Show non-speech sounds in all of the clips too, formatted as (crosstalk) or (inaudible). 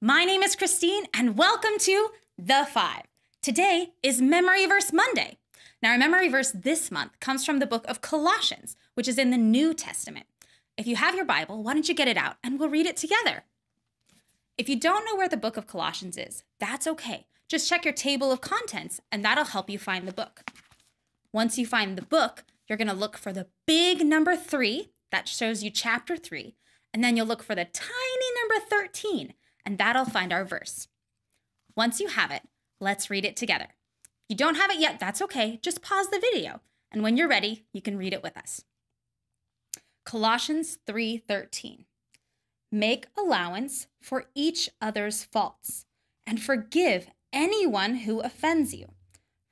My name is Christine, and welcome to The Five. Today is Memory Verse Monday. Now, our memory verse this month comes from the book of Colossians, which is in the New Testament. If you have your Bible, why don't you get it out and we'll read it together? If you don't know where the book of Colossians is, that's okay. Just check your table of contents, and that'll help you find the book. Once you find the book, you're gonna look for the big number three that shows you chapter three, and then you'll look for the tiny number 13 and that'll find our verse. Once you have it, let's read it together. If you don't have it yet, that's okay. Just pause the video, and when you're ready, you can read it with us. Colossians 3:13. Make allowance for each other's faults and forgive anyone who offends you.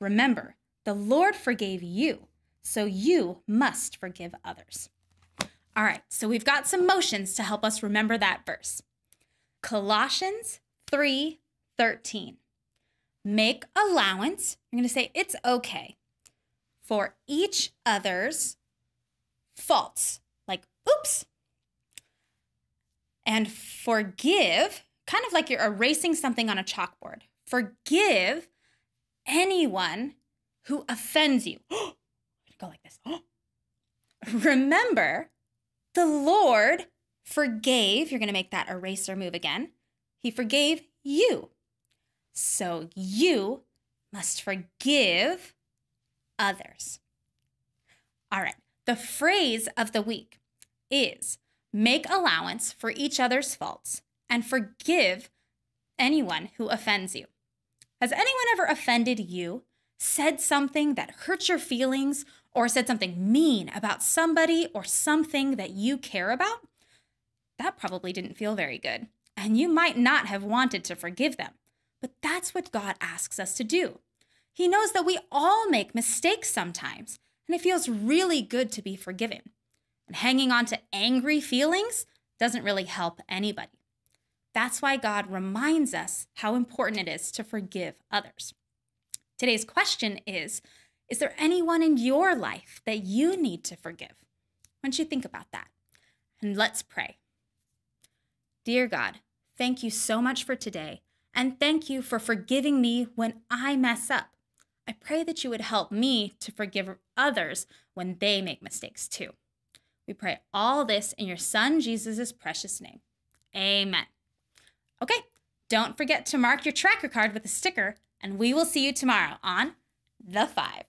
Remember, the Lord forgave you, so you must forgive others. All right, so we've got some motions to help us remember that verse. Colossians 3 13. Make allowance, I'm going to say it's okay for each other's faults, like oops, and forgive, kind of like you're erasing something on a chalkboard. Forgive anyone who offends you. (gasps) Go like this. (gasps) Remember, the Lord forgave, you're going to make that eraser move again. He forgave you. So you must forgive others. All right, the phrase of the week is make allowance for each other's faults and forgive anyone who offends you. Has anyone ever offended you, said something that hurt your feelings, or said something mean about somebody or something that you care about? That probably didn't feel very good, and you might not have wanted to forgive them. But that's what God asks us to do. He knows that we all make mistakes sometimes, and it feels really good to be forgiven. And hanging on to angry feelings doesn't really help anybody. That's why God reminds us how important it is to forgive others. Today's question is Is there anyone in your life that you need to forgive? Why don't you think about that? And let's pray. Dear God, thank you so much for today, and thank you for forgiving me when I mess up. I pray that you would help me to forgive others when they make mistakes too. We pray all this in your Son, Jesus' precious name. Amen. Okay, don't forget to mark your tracker card with a sticker, and we will see you tomorrow on The Five.